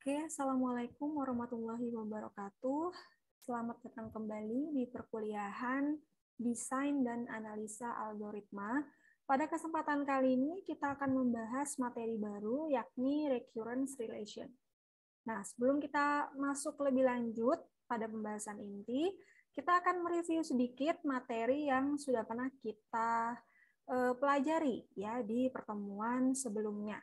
Oke, Assalamualaikum warahmatullahi wabarakatuh. Selamat datang kembali di perkuliahan Desain dan Analisa Algoritma. Pada kesempatan kali ini kita akan membahas materi baru yakni Recurrence Relation. Nah, sebelum kita masuk lebih lanjut pada pembahasan inti, kita akan mereview sedikit materi yang sudah pernah kita eh, pelajari ya di pertemuan sebelumnya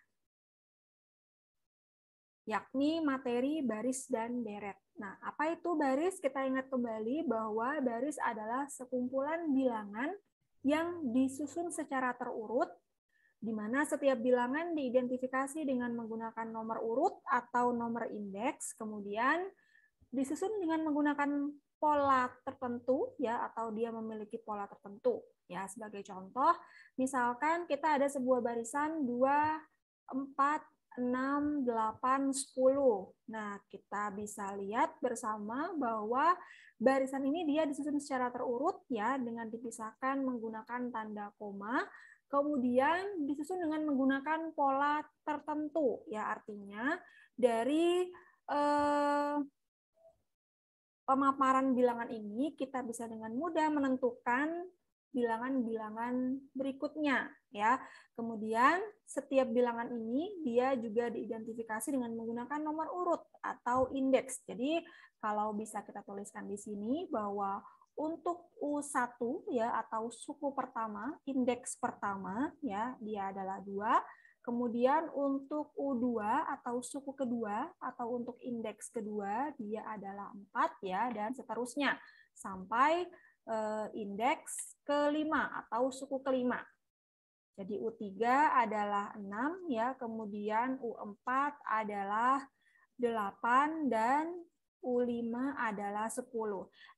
yakni materi baris dan deret. Nah, apa itu baris? Kita ingat kembali bahwa baris adalah sekumpulan bilangan yang disusun secara terurut, di mana setiap bilangan diidentifikasi dengan menggunakan nomor urut atau nomor indeks, kemudian disusun dengan menggunakan pola tertentu ya atau dia memiliki pola tertentu ya sebagai contoh misalkan kita ada sebuah barisan 2 4 6, 8, 10. Nah, kita bisa lihat bersama bahwa barisan ini dia disusun secara terurut ya dengan dipisahkan menggunakan tanda koma, kemudian disusun dengan menggunakan pola tertentu ya artinya dari eh, pemaparan bilangan ini kita bisa dengan mudah menentukan bilangan-bilangan berikutnya ya. Kemudian setiap bilangan ini dia juga diidentifikasi dengan menggunakan nomor urut atau indeks. Jadi kalau bisa kita tuliskan di sini bahwa untuk U1 ya atau suku pertama, indeks pertama ya dia adalah 2. Kemudian untuk U2 atau suku kedua atau untuk indeks kedua dia adalah 4 ya dan seterusnya sampai eh, indeks kelima atau suku kelima jadi U3 adalah 6 ya, kemudian U4 adalah 8 dan U5 adalah 10.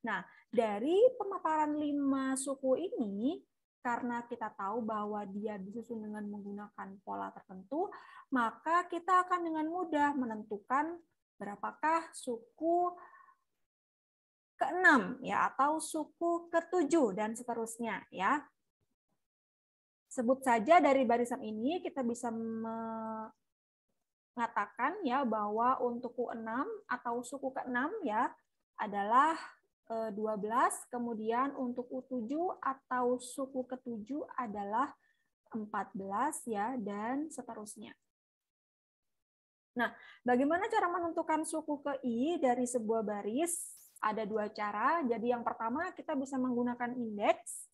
Nah, dari pemaparan 5 suku ini karena kita tahu bahwa dia disusun dengan menggunakan pola tertentu, maka kita akan dengan mudah menentukan berapakah suku keenam ya atau suku ketujuh dan seterusnya ya. Sebut saja dari barisan ini kita bisa mengatakan ya bahwa untuk U6 atau suku ke-6 ya adalah 12, eh, kemudian untuk U7 atau suku ke-7 adalah 14 ya dan seterusnya. Nah, bagaimana cara menentukan suku ke I dari sebuah baris? Ada dua cara. Jadi yang pertama kita bisa menggunakan indeks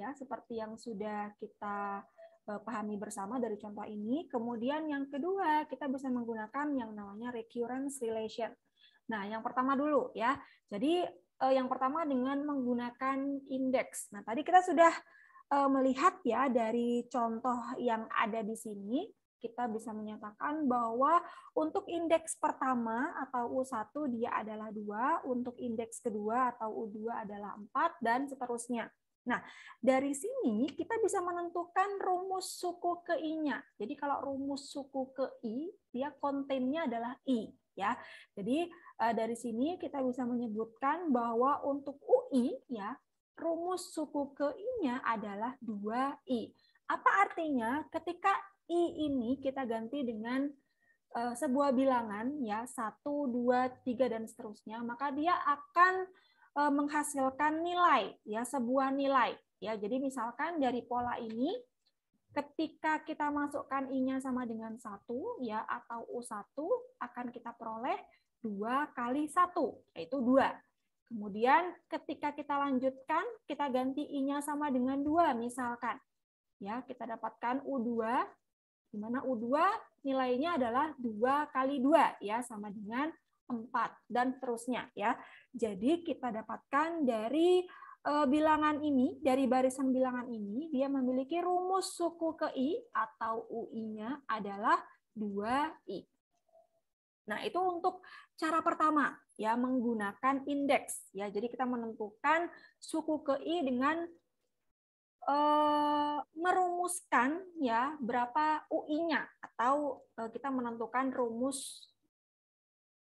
ya seperti yang sudah kita eh, pahami bersama dari contoh ini. Kemudian yang kedua, kita bisa menggunakan yang namanya recurrence relation. Nah, yang pertama dulu ya. Jadi eh, yang pertama dengan menggunakan indeks. Nah, tadi kita sudah eh, melihat ya dari contoh yang ada di sini kita bisa menyatakan bahwa untuk indeks pertama atau U1 dia adalah dua, untuk indeks kedua atau U2 adalah empat dan seterusnya. Nah, dari sini kita bisa menentukan rumus suku ke I-nya. Jadi kalau rumus suku ke I, dia kontennya adalah I. ya. Jadi eh, dari sini kita bisa menyebutkan bahwa untuk UI, ya rumus suku ke I-nya adalah 2I. Apa artinya? Ketika I ini kita ganti dengan eh, sebuah bilangan, ya 1, 2, 3, dan seterusnya, maka dia akan Eh, menghasilkan nilai ya sebuah nilai ya. Jadi misalkan dari pola ini ketika kita masukkan i-nya sama dengan satu ya atau u1 akan kita peroleh dua kali satu yaitu dua. Kemudian ketika kita lanjutkan kita ganti i-nya sama dengan dua misalkan. Ya, kita dapatkan u2 di mana u2 nilainya adalah dua kali dua ya sama dengan 4 dan seterusnya ya. Jadi kita dapatkan dari eh, bilangan ini, dari barisan bilangan ini, dia memiliki rumus suku ke I atau UI-nya adalah 2I. Nah, itu untuk cara pertama ya menggunakan indeks ya. Jadi kita menentukan suku ke I dengan eh, merumuskan ya berapa UI-nya atau eh, kita menentukan rumus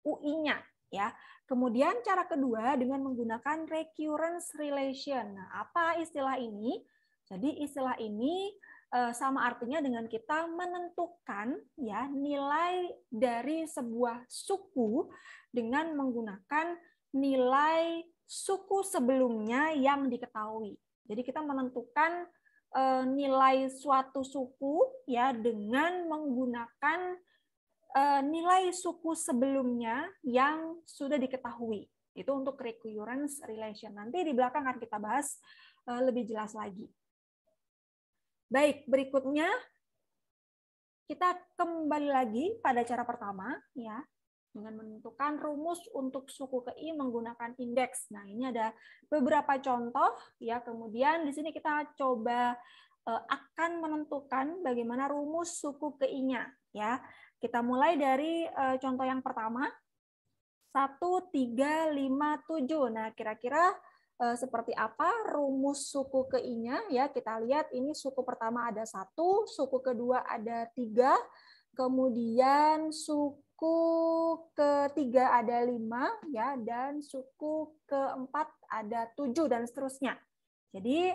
UI-nya ya. Kemudian cara kedua dengan menggunakan recurrence relation. Nah, apa istilah ini? Jadi istilah ini eh, sama artinya dengan kita menentukan ya nilai dari sebuah suku dengan menggunakan nilai suku sebelumnya yang diketahui. Jadi kita menentukan eh, nilai suatu suku ya dengan menggunakan Eh, nilai suku sebelumnya yang sudah diketahui. Itu untuk recurrence relation. Nanti di belakang akan kita bahas eh, lebih jelas lagi. Baik, berikutnya kita kembali lagi pada cara pertama ya dengan menentukan rumus untuk suku ke I menggunakan indeks. Nah, ini ada beberapa contoh ya. Kemudian di sini kita coba eh, akan menentukan bagaimana rumus suku ke I-nya ya. Kita mulai dari uh, contoh yang pertama. 1, 3, 5, 7. Nah, kira-kira uh, seperti apa rumus suku ke-nya? Ya, kita lihat ini suku pertama ada satu, suku kedua ada tiga, kemudian suku ketiga ada lima, ya, dan suku keempat ada tujuh, dan seterusnya. Jadi,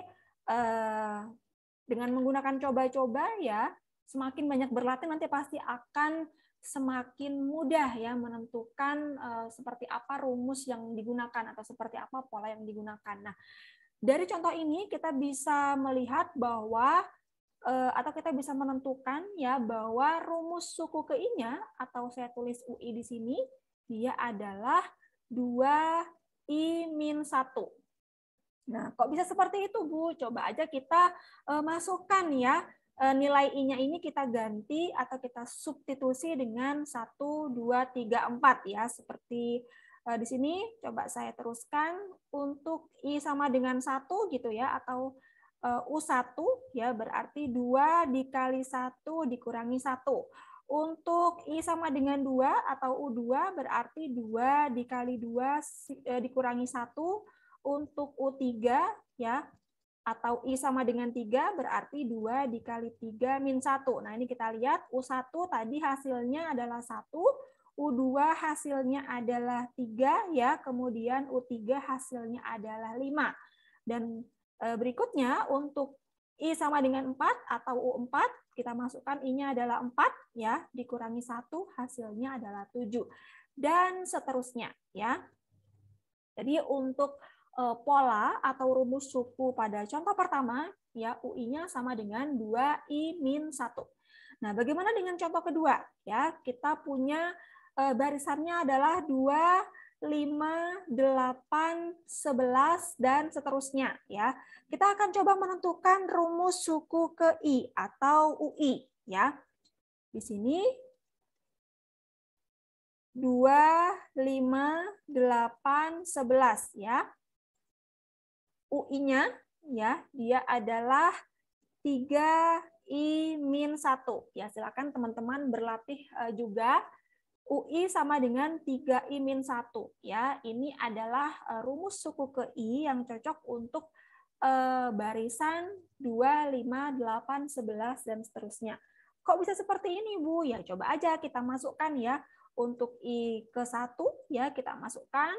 uh, dengan menggunakan coba-coba ya, semakin banyak berlatih nanti pasti akan semakin mudah ya menentukan uh, seperti apa rumus yang digunakan atau seperti apa pola yang digunakan. Nah, dari contoh ini kita bisa melihat bahwa uh, atau kita bisa menentukan ya bahwa rumus suku ke-nya atau saya tulis UI di sini dia adalah 2i min 1. Nah, kok bisa seperti itu, Bu? Coba aja kita uh, masukkan ya Eh, nilai i-nya ini kita ganti atau kita substitusi dengan 1, 2, 3, 4 ya. Seperti eh, di sini coba saya teruskan untuk i sama dengan 1 gitu ya atau eh, U1 ya berarti 2 dikali 1 dikurangi 1. Untuk I sama dengan 2 atau U2 berarti 2 dikali 2 dikurangi 1. Untuk U3 ya atau I sama dengan 3 berarti 2 dikali 3 min 1. Nah ini kita lihat U1 tadi hasilnya adalah 1, U2 hasilnya adalah 3, ya kemudian U3 hasilnya adalah 5. Dan eh, berikutnya untuk I sama dengan 4 atau U4, kita masukkan I-nya adalah 4, ya, dikurangi 1, hasilnya adalah 7. Dan seterusnya, ya. Jadi untuk Eh, pola atau rumus suku pada contoh pertama, ya UI-nya sama dengan 2I min 1. Nah, bagaimana dengan contoh kedua? Ya, kita punya eh, barisannya adalah 2, 5, 8, 11, dan seterusnya. ya Kita akan coba menentukan rumus suku ke I atau UI. ya Di sini 2, 5, 8, 11 ya. UI-nya ya, dia adalah 3i min 1. Ya, silakan teman-teman berlatih eh, juga UI sama dengan 3i min 1 ya. Ini adalah eh, rumus suku ke i yang cocok untuk eh, barisan 2 5 8 11 dan seterusnya. Kok bisa seperti ini, Bu? Ya, coba aja kita masukkan ya untuk i ke 1 ya kita masukkan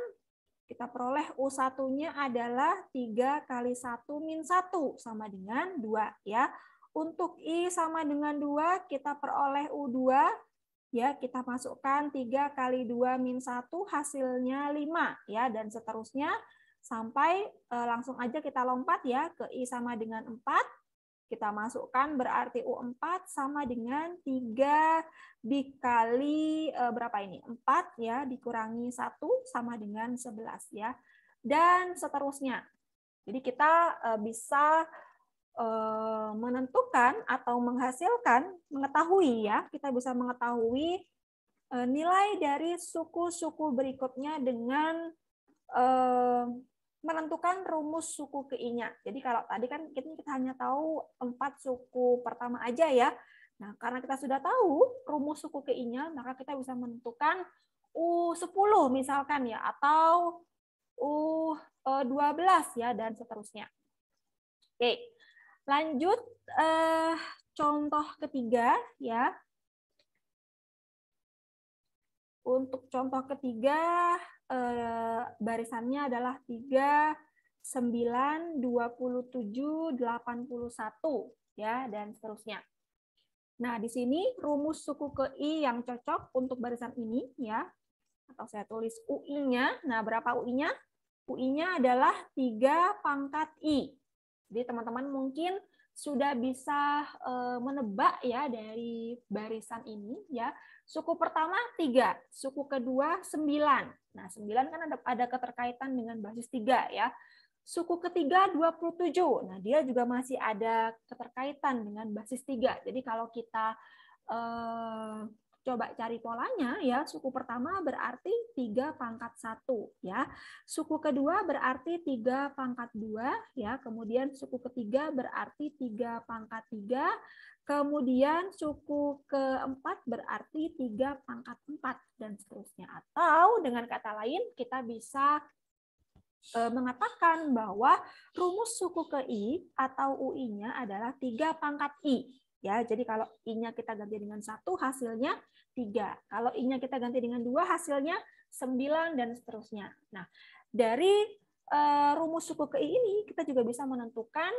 kita peroleh U1-nya adalah 3 kali 1 min 1 sama dengan 2. ya. Untuk I sama dengan 2, kita peroleh U2. ya Kita masukkan 3 kali 2 min 1, hasilnya 5. ya Dan seterusnya sampai e, langsung aja kita lompat ya ke I sama dengan 4 kita masukkan berarti U4 sama dengan 3 dikali e, berapa ini? 4 ya, dikurangi 1 sama dengan 11 ya. Dan seterusnya. Jadi kita e, bisa e, menentukan atau menghasilkan, mengetahui ya, kita bisa mengetahui nilai dari suku-suku berikutnya dengan menentukan rumus suku keinya. Jadi kalau tadi kan kita, kita hanya tahu empat suku pertama aja ya. Nah, karena kita sudah tahu rumus suku keinya, maka kita bisa menentukan U10 misalkan ya atau U12 ya dan seterusnya. Oke. Lanjut eh, contoh ketiga ya. Untuk contoh ketiga Eh, barisannya adalah 3, 9, 27, 81 ya dan seterusnya. Nah, di sini rumus suku ke I yang cocok untuk barisan ini ya. Atau saya tulis UI-nya. Nah, berapa UI-nya? UI-nya adalah 3 pangkat I. Jadi teman-teman mungkin sudah bisa eh, menebak ya dari barisan ini ya. Suku pertama tiga, suku kedua sembilan. Nah, sembilan kan ada, ada keterkaitan dengan basis tiga ya. Suku ketiga 27. Nah, dia juga masih ada keterkaitan dengan basis tiga Jadi kalau kita eh, Coba cari polanya ya. Suku pertama berarti 3 pangkat 1 ya. Suku kedua berarti 3 pangkat 2 ya. Kemudian suku ketiga berarti 3 pangkat 3. Kemudian suku keempat berarti 3 pangkat 4 dan seterusnya. Atau dengan kata lain kita bisa e, mengatakan bahwa rumus suku ke I atau UI-nya adalah 3 pangkat I. Ya, jadi kalau i-nya kita ganti dengan satu hasilnya tiga Kalau i-nya kita ganti dengan dua hasilnya sembilan dan seterusnya. Nah, dari eh, rumus suku ke i ini kita juga bisa menentukan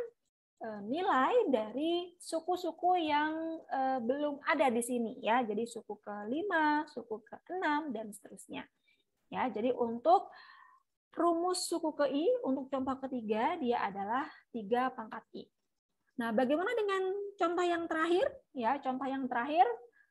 eh, nilai dari suku-suku yang eh, belum ada di sini ya. Jadi suku ke-5, suku ke-6 dan seterusnya. Ya, jadi untuk rumus suku ke i untuk contoh ketiga dia adalah tiga pangkat i. Nah, bagaimana dengan contoh yang terakhir? Ya, contoh yang terakhir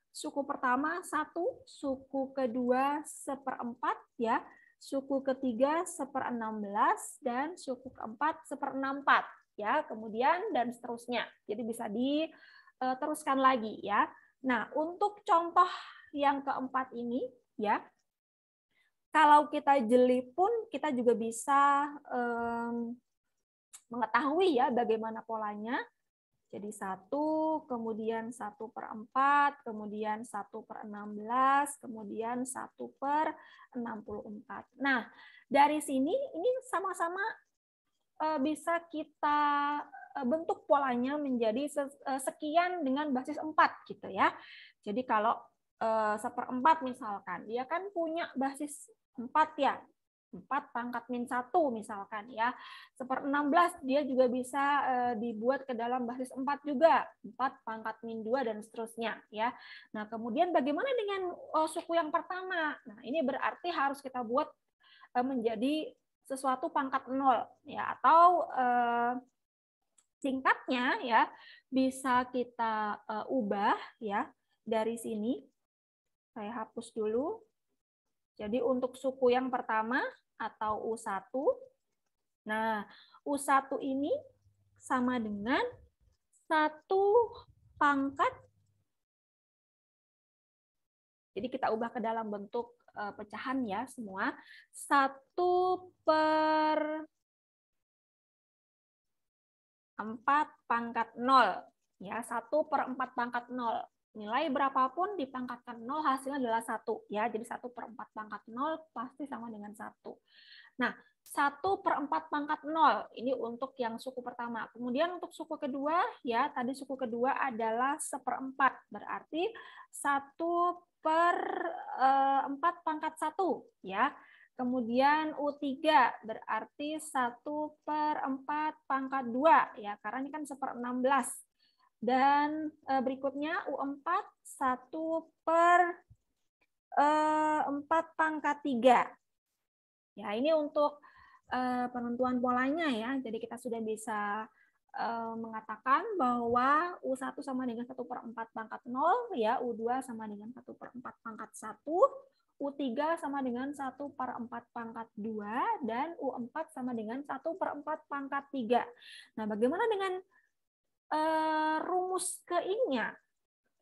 suku pertama satu, suku kedua seperempat, ya, suku ketiga seperenam belas dan suku keempat empat ya, kemudian dan seterusnya. Jadi bisa diteruskan e, lagi, ya. Nah, untuk contoh yang keempat ini, ya, kalau kita jeli pun kita juga bisa um, mengetahui ya bagaimana polanya. Jadi satu, kemudian satu per empat, kemudian satu per enam belas, kemudian satu per enam puluh empat. Nah, dari sini ini sama-sama e, bisa kita e, bentuk polanya menjadi e, sekian dengan basis empat gitu ya. Jadi kalau seperempat misalkan, dia kan punya basis empat ya. 4 pangkat min 1 misalkan ya. Seper 16 dia juga bisa eh, dibuat ke dalam basis 4 juga. 4 pangkat min 2 dan seterusnya ya. Nah, kemudian bagaimana dengan eh, suku yang pertama? Nah, ini berarti harus kita buat eh, menjadi sesuatu pangkat 0 ya atau singkatnya ya bisa kita ubah ya dari sini. Saya hapus dulu jadi untuk suku yang pertama atau U1, nah U1 ini sama dengan satu pangkat. Jadi kita ubah ke dalam bentuk eh, pecahan ya semua. Satu per 4 pangkat 0. Ya, 1 per 4 pangkat 0 nilai berapapun dipangkatkan 0 hasilnya adalah 1 ya. Jadi 1 per 4 pangkat 0 pasti sama dengan 1. Nah, 1 per 4 pangkat 0 ini untuk yang suku pertama. Kemudian untuk suku kedua ya tadi suku kedua adalah 1 4 berarti 1 per eh, 4 pangkat 1 ya. Kemudian U3 berarti 1 per 4 pangkat 2. Ya, karena ini kan 1 per 16. Dan uh, berikutnya U4 1 per uh, eh, 4 pangkat 3. Ya, ini untuk uh, penentuan polanya ya. Jadi kita sudah bisa uh, mengatakan bahwa U1 sama dengan 1 per 4 pangkat 0, ya, U2 sama dengan 1 per 4 pangkat 1, U3 sama dengan 1 per 4 pangkat 2, dan U4 sama dengan 1 per 4 pangkat 3. Nah, bagaimana dengan Eh, rumus ke I-nya.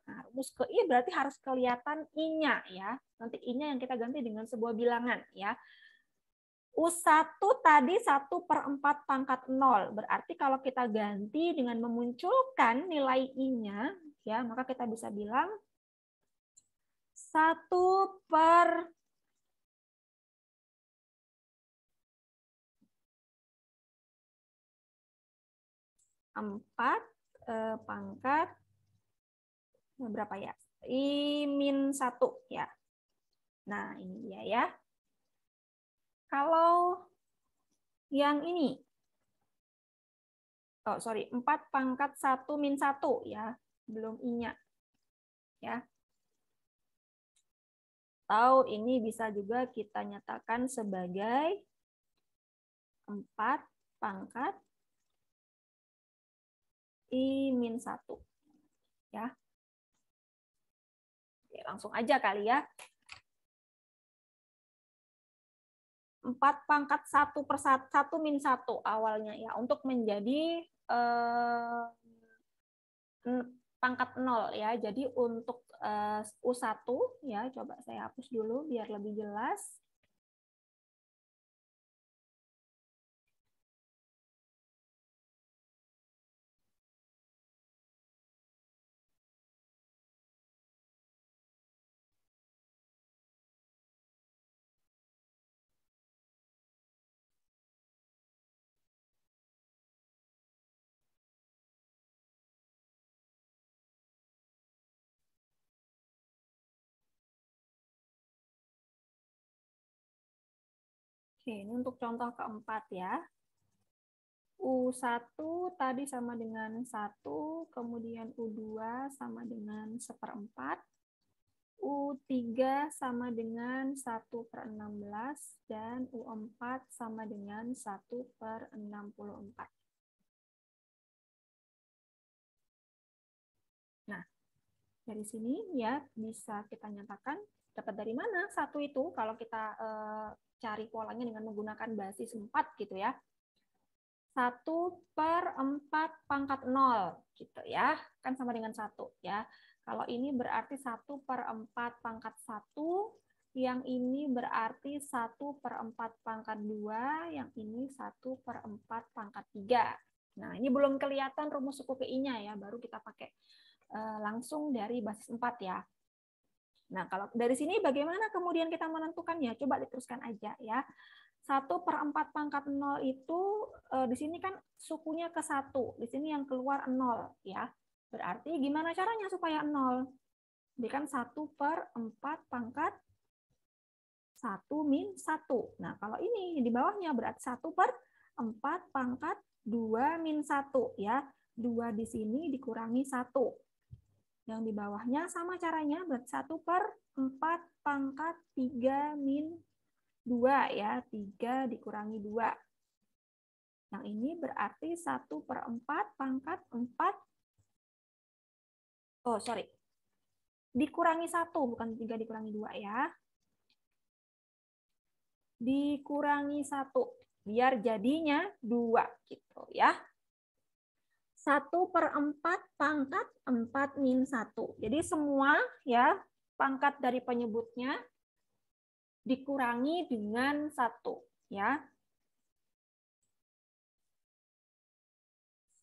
Nah, rumus ke I berarti harus kelihatan inya ya. Nanti inya yang kita ganti dengan sebuah bilangan ya. U1 tadi 1 per 4 pangkat 0. Berarti kalau kita ganti dengan memunculkan nilai I-nya, ya maka kita bisa bilang 1 per empat eh, pangkat eh, berapa ya? I min 1 ya. Nah, ini dia ya. Kalau yang ini, oh sorry, 4 pangkat 1 min 1 ya, belum I-nya. Ya. Atau ini bisa juga kita nyatakan sebagai 4 pangkat berarti min 1. Ya. Oke, langsung aja kali ya. 4 pangkat 1 per 1, 1 min 1 awalnya ya, untuk menjadi eh, pangkat 0 ya. Jadi untuk eh, U1 ya, coba saya hapus dulu biar lebih jelas. Oke, ini untuk contoh keempat ya. U1 tadi sama dengan 1, kemudian U2 sama dengan seperempat, U3 sama dengan 1 per 16, dan U4 sama dengan 1 per 64. Nah, dari sini ya bisa kita nyatakan dapat dari mana satu itu kalau kita eh, cari polanya dengan menggunakan basis 4 gitu ya. 1 per 4 pangkat 0 gitu ya. Kan sama dengan 1 ya. Kalau ini berarti 1 per 4 pangkat 1, yang ini berarti 1 per 4 pangkat 2, yang ini 1 per 4 pangkat 3. Nah, ini belum kelihatan rumus suku PI-nya ya, baru kita pakai eh, langsung dari basis 4 ya. Nah, kalau dari sini bagaimana kemudian kita menentukannya? Coba diteruskan aja ya. 1 per 4 pangkat 0 itu eh, di sini kan sukunya ke 1. Di sini yang keluar 0 ya. Berarti gimana caranya supaya 0? kan 1 per 4 pangkat 1 min 1. Nah, kalau ini di bawahnya berarti 1 per 4 pangkat 2 min 1 ya. 2 di sini dikurangi 1. Yang di bawahnya sama caranya, berarti 1 per 4 pangkat 3 min 2 ya. 3 dikurangi 2. Yang ini berarti 1 per 4 pangkat 4. Oh, sorry. Dikurangi 1, bukan 3 dikurangi 2 ya. Dikurangi 1, biar jadinya 2 gitu ya. 1 per 4 pangkat 4 min 1. Jadi semua ya pangkat dari penyebutnya dikurangi dengan 1. Ya.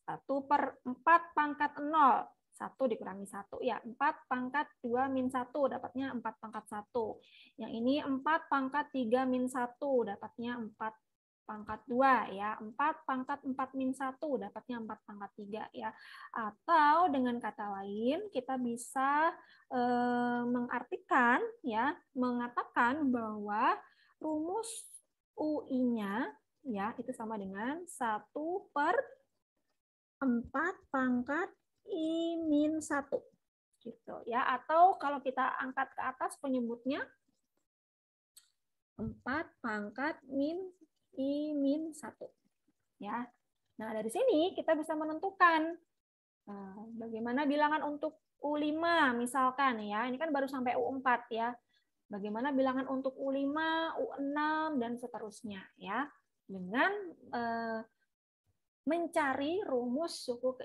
1 per 4 pangkat 0. 1 dikurangi 1. Ya, 4 pangkat 2 min 1 dapatnya 4 pangkat 1. Yang ini 4 pangkat 3 min 1 dapatnya 4 pangkat 2 ya. 4 pangkat 4 min 1 dapatnya 4 pangkat 3 ya. Atau dengan kata lain kita bisa e, mengartikan ya, mengatakan bahwa rumus UI-nya ya itu sama dengan 1 per 4 pangkat I min 1 gitu ya atau kalau kita angkat ke atas penyebutnya 4 pangkat min I min satu Ya. Nah, dari sini kita bisa menentukan eh, bagaimana bilangan untuk U5 misalkan ya. Ini kan baru sampai U4 ya. Bagaimana bilangan untuk U5, U6 dan seterusnya ya. Dengan eh, mencari rumus suku ke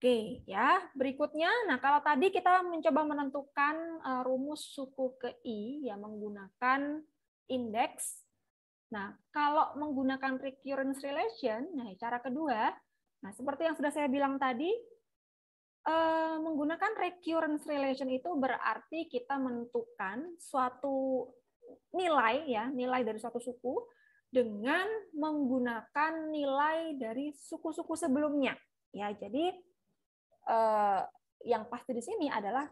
Oke, ya. Berikutnya, nah kalau tadi kita mencoba menentukan uh, rumus suku ke I ya menggunakan indeks. Nah, kalau menggunakan recurrence relation, nah cara kedua, nah seperti yang sudah saya bilang tadi, uh, menggunakan recurrence relation itu berarti kita menentukan suatu nilai ya, nilai dari suatu suku dengan menggunakan nilai dari suku-suku sebelumnya. Ya, jadi Eh, yang pasti di sini adalah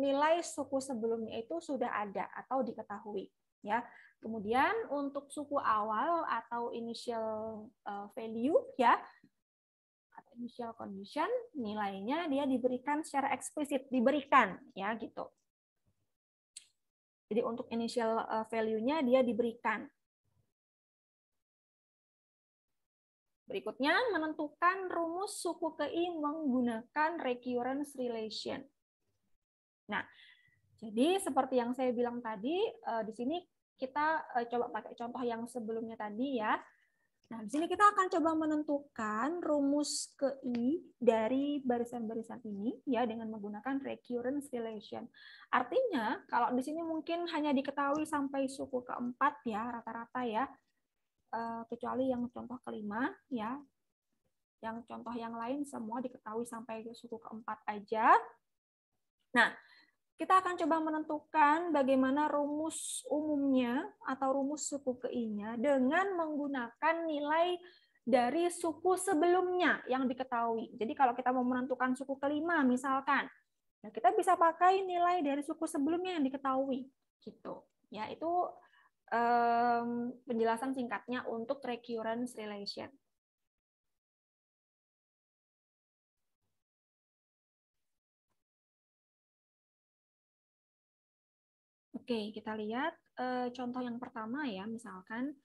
nilai suku sebelumnya itu sudah ada atau diketahui ya. Kemudian untuk suku awal atau initial eh, value ya atau initial condition nilainya dia diberikan secara eksplisit diberikan ya gitu. Jadi untuk initial eh, value-nya dia diberikan Berikutnya, menentukan rumus suku KI menggunakan recurrence relation. Nah, jadi seperti yang saya bilang tadi, eh, di sini kita eh, coba pakai contoh yang sebelumnya tadi ya. Nah, di sini kita akan coba menentukan rumus KI dari barisan-barisan ini ya dengan menggunakan recurrence relation. Artinya, kalau di sini mungkin hanya diketahui sampai suku keempat ya rata-rata ya. Eh, kecuali yang contoh kelima ya. Yang contoh yang lain semua diketahui sampai suku keempat aja. Nah, kita akan coba menentukan bagaimana rumus umumnya atau rumus suku KI-nya dengan menggunakan nilai dari suku sebelumnya yang diketahui. Jadi kalau kita mau menentukan suku kelima misalkan, nah kita bisa pakai nilai dari suku sebelumnya yang diketahui gitu. Ya, itu um, penjelasan singkatnya untuk recurrence relation. Oke, kita lihat e, contoh yang pertama ya, misalkan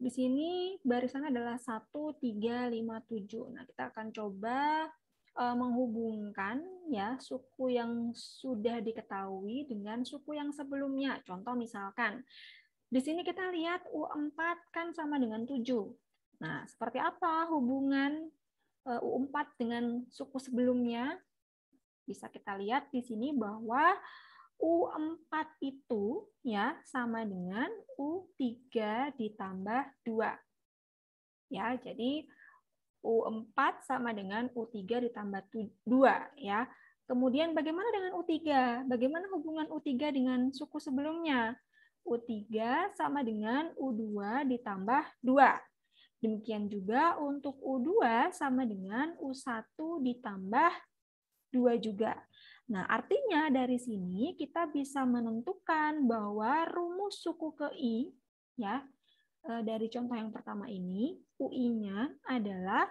di sini barisannya adalah 1, 3, 5, 7. Nah, kita akan coba e, menghubungkan ya suku yang sudah diketahui dengan suku yang sebelumnya. Contoh misalkan di sini kita lihat U4 kan sama dengan 7. Nah, seperti apa hubungan e, U4 dengan suku sebelumnya? Bisa kita lihat di sini bahwa U4 itu ya sama dengan U3 ditambah 2. Ya, jadi U4 sama dengan U3 ditambah 2 ya. Kemudian bagaimana dengan U3? Bagaimana hubungan U3 dengan suku sebelumnya? U3 sama dengan U2 ditambah 2. Demikian juga untuk U2 sama dengan U1 ditambah 2 juga. Nah, artinya dari sini kita bisa menentukan bahwa rumus suku ke I, ya, e, dari contoh yang pertama ini, UI-nya adalah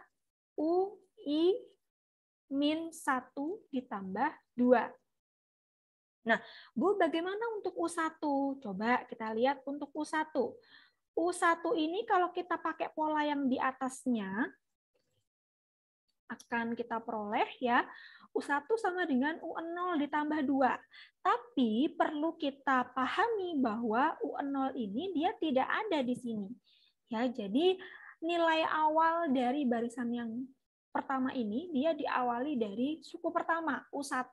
UI min 1 ditambah 2. Nah, Bu, bagaimana untuk U1? Coba kita lihat untuk U1. U1 ini kalau kita pakai pola yang di atasnya, akan kita peroleh ya U1 sama dengan U0 ditambah 2. Tapi perlu kita pahami bahwa U0 ini dia tidak ada di sini. Ya, jadi nilai awal dari barisan yang pertama ini dia diawali dari suku pertama U1.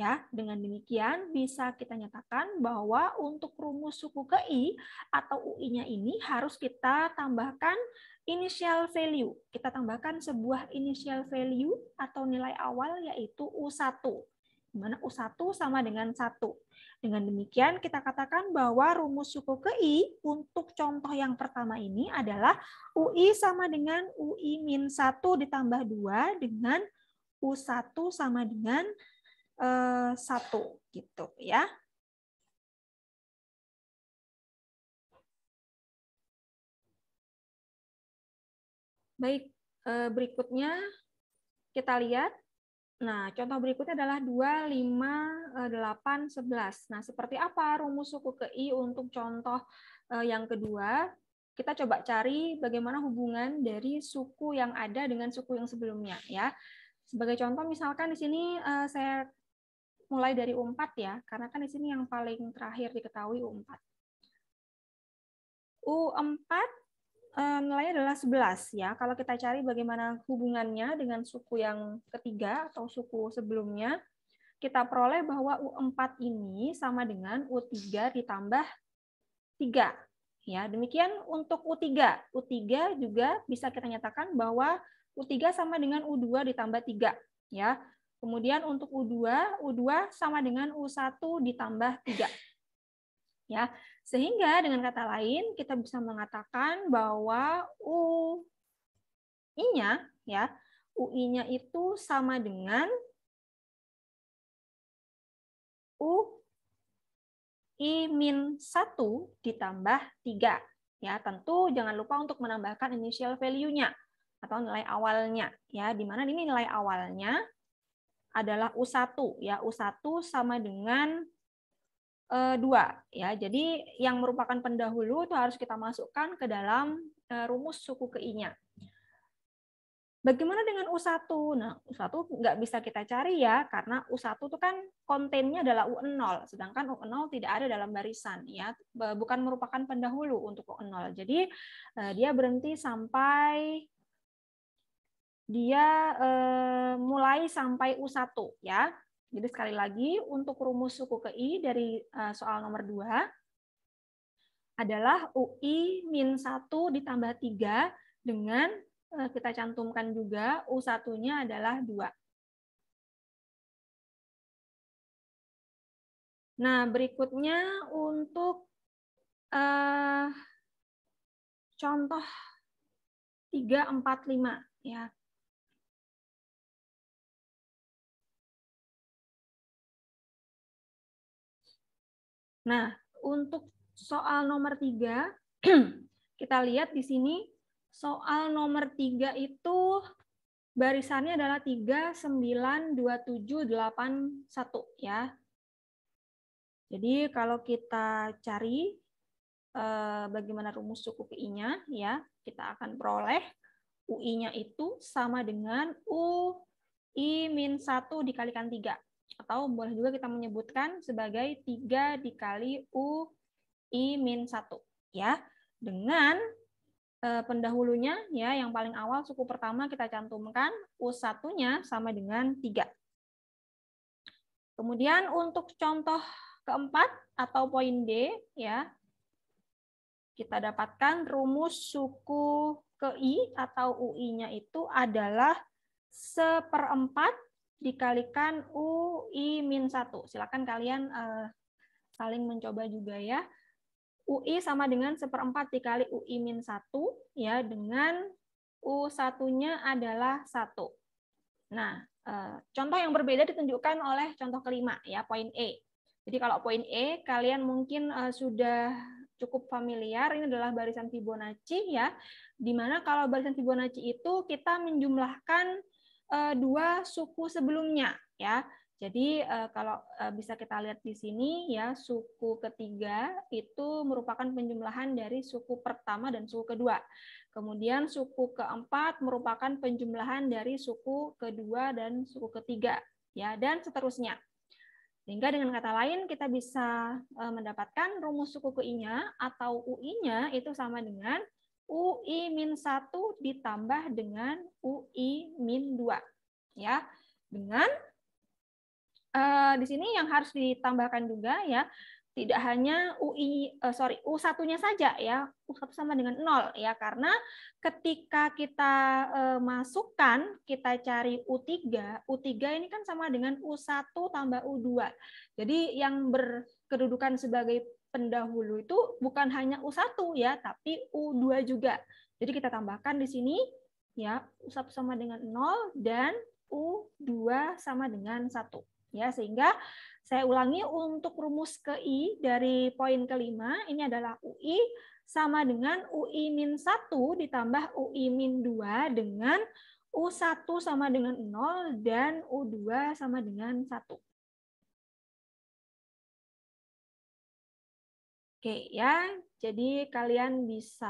Ya, dengan demikian bisa kita nyatakan bahwa untuk rumus suku ke I atau UI-nya ini harus kita tambahkan initial value. Kita tambahkan sebuah initial value atau nilai awal yaitu U1. Di mana U1 sama dengan 1. Dengan demikian kita katakan bahwa rumus suku ke I untuk contoh yang pertama ini adalah UI sama dengan UI min 1 ditambah 2 dengan U1 sama dengan Eh, satu gitu ya. Baik, eh, berikutnya kita lihat. Nah, contoh berikutnya adalah 2, 5, 8, 11. Nah, seperti apa rumus suku ke I untuk contoh eh, yang kedua? Kita coba cari bagaimana hubungan dari suku yang ada dengan suku yang sebelumnya. ya. Sebagai contoh, misalkan di sini saya mulai dari u4 ya, karena kan di sini yang paling terakhir diketahui u4. U4 eh, nilainya adalah 11 ya. Kalau kita cari bagaimana hubungannya dengan suku yang ketiga atau suku sebelumnya, kita peroleh bahwa U4 ini sama dengan U3 ditambah 3. Ya, demikian untuk U3. U3 juga bisa kita nyatakan bahwa U3 sama dengan U2 ditambah 3. Ya, Kemudian untuk U2, U2 sama dengan U1 ditambah 3. Ya, sehingga dengan kata lain kita bisa mengatakan bahwa i nya ya, i nya itu sama dengan U I min 1 ditambah 3. Ya, tentu jangan lupa untuk menambahkan initial value-nya atau nilai awalnya ya, di mana ini nilai awalnya adalah U1 ya. U1 sama dengan eh, dua ya. Jadi yang merupakan pendahulu itu harus kita masukkan ke dalam eh, rumus suku KI-nya. Bagaimana dengan U1? Nah, U1 nggak bisa kita cari ya, karena U1 itu kan kontennya adalah U0, sedangkan U0 tidak ada dalam barisan, ya, bukan merupakan pendahulu untuk U0. Jadi eh, dia berhenti sampai dia eh, mulai sampai U1 ya. Jadi sekali lagi untuk rumus suku ke I dari eh, soal nomor 2 adalah UI min 1 ditambah 3 dengan eh, kita cantumkan juga U1-nya adalah 2. Nah, berikutnya untuk eh, contoh 3, 4, 5. Ya. Nah, untuk soal nomor tiga, kita lihat di sini soal nomor tiga itu barisannya adalah tiga 3, 9, tujuh delapan satu ya. Jadi kalau kita cari eh, bagaimana rumus suku PI-nya ya, kita akan peroleh UI-nya itu sama dengan u i min satu dikalikan tiga atau boleh juga kita menyebutkan sebagai 3 dikali U I min 1 ya dengan eh, pendahulunya ya yang paling awal suku pertama kita cantumkan u satunya sama dengan 3. Kemudian untuk contoh keempat atau poin D ya kita dapatkan rumus suku ke I atau UI-nya itu adalah seperempat dikalikan UI min 1. Silakan kalian uh, saling mencoba juga ya. UI sama dengan seperempat dikali UI min 1 ya dengan u satunya adalah satu Nah, uh, contoh yang berbeda ditunjukkan oleh contoh kelima ya, poin E. Jadi kalau poin E kalian mungkin uh, sudah cukup familiar ini adalah barisan Fibonacci ya. Dimana kalau barisan Fibonacci itu kita menjumlahkan Eh, dua suku sebelumnya ya. Jadi eh, kalau eh, bisa kita lihat di sini ya suku ketiga itu merupakan penjumlahan dari suku pertama dan suku kedua. Kemudian suku keempat merupakan penjumlahan dari suku kedua dan suku ketiga ya dan seterusnya. Sehingga dengan kata lain kita bisa mendapatkan rumus suku KI-nya atau UI-nya itu sama dengan UI min 1 ditambah dengan UI min 2. Ya, dengan uh, di sini yang harus ditambahkan juga ya, tidak hanya UI uh, eh, sorry U1-nya saja ya, U1 sama dengan nol ya karena ketika kita uh, masukkan kita cari U3, U3 ini kan sama dengan U1 tambah U2. Jadi yang berkedudukan sebagai pendahulu itu bukan hanya U1 ya, tapi U2 juga. Jadi kita tambahkan di sini ya, U1 sama dengan 0 dan U2 sama dengan 1. Ya, sehingga saya ulangi untuk rumus ke I dari poin kelima ini adalah UI sama dengan UI min 1 ditambah UI min 2 dengan U1 sama dengan 0 dan U2 sama dengan 1. Oke ya, jadi kalian bisa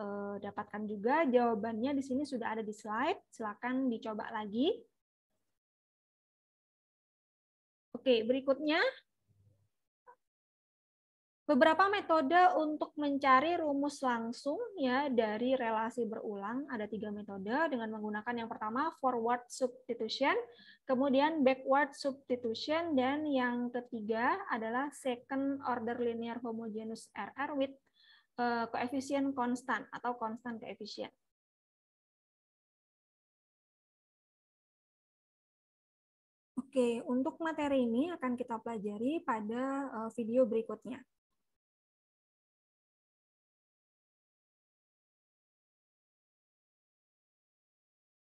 uh, dapatkan juga jawabannya di sini sudah ada di slide. Silakan dicoba lagi. Oke, berikutnya Beberapa metode untuk mencari rumus langsung ya dari relasi berulang ada tiga metode dengan menggunakan yang pertama forward substitution, kemudian backward substitution, dan yang ketiga adalah second order linear homogeneous RR with koefisien eh, konstan atau konstan koefisien. Oke, untuk materi ini akan kita pelajari pada eh, video berikutnya.